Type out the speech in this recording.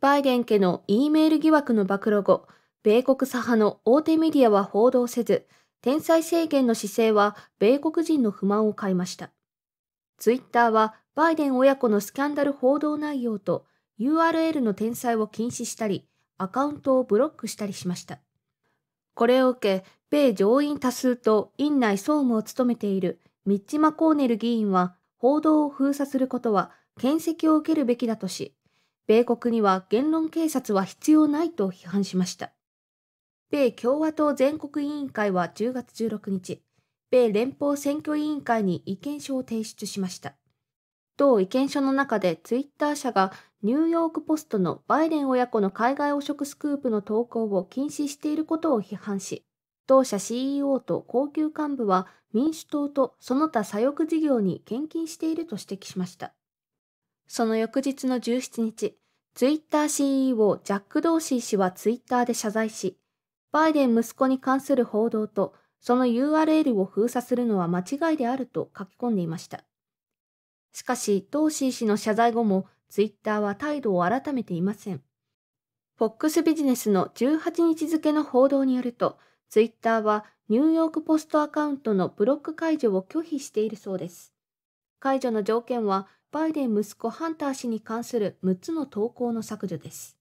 バイデン家の E メール疑惑の暴露後、米国左派の大手メディアは報道せず、天才制限の姿勢は米国人の不満を買いました。ツイッターはバイデン親子のスキャンダル報道内容と URL の転載を禁止したり、アカウントをブロックしたりしました。これを受け、米上院多数と院内総務を務めているミッチ・マコーネル議員は、報道を封鎖することは、検責を受けるべきだとし、米国には言論警察は必要ないと批判しました。米共和党全国委員会は10月16日、米連邦選挙委員会に意見書を提出しました。同意見書の中でツイッター社がニューヨークポストのバイデン親子の海外汚職スクープの投稿を禁止していることを批判し、同社 CEO と高級幹部は民主党とその他左翼事業に献金していると指摘しました。その翌日の17日、ツイッター CEO ジャック・ドーシー氏はツイッターで謝罪し、バイデン息子に関する報道とその URL を封鎖するのは間違いであると書き込んでいました。しかし、ドーシー氏の謝罪後もツイッターは態度を改めていません。FOX ビジネスの18日付の報道によると、ツイッターはニューヨークポストアカウントのブロック解除を拒否しているそうです。解除の条件は、バイデン息子ハンター氏に関する6つの投稿の削除です。